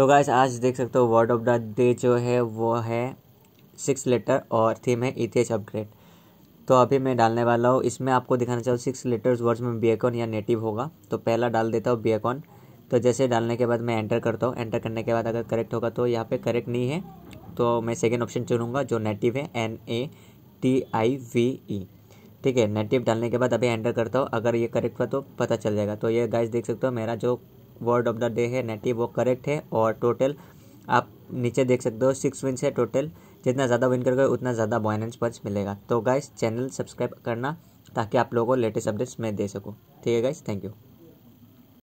तो गाइस आज देख सकते हो वर्ड ऑफ द डे जो है वो है सिक्स लेटर और थीम है इतिहास अपग्रेड तो अभी मैं डालने वाला हूँ इसमें आपको दिखाना चाहूँ सिक्स लेटर्स वर्ड्स में बीएकॉन या नेटिव होगा तो पहला डाल देता हूँ बीएकॉन तो जैसे डालने के बाद मैं एंटर करता हूँ एंटर करने के बाद अगर करेक्ट होगा तो यहाँ पे करेक्ट नहीं है तो मैं सेकेंड ऑप्शन चुनूँगा जो नेटिव है N A T I V E ठीक है नेटिव डालने के बाद अभी एंटर करता हूँ अगर ये करेक्ट हुआ तो पता चल जाएगा तो ये गाइस देख सकते हो मेरा जो वर्ड ऑफ द डे है नेटिव वो करेक्ट है और टोटल आप नीचे देख सकते हो सिक्स विंस है टोटल जितना ज़्यादा विन करोगे उतना ज़्यादा बॉयनेंस पंच मिलेगा तो गाइस चैनल सब्सक्राइब करना ताकि आप लोगों को लेटेस्ट अपडेट्स मैं दे सकूँ ठीक है गाइस थैंक यू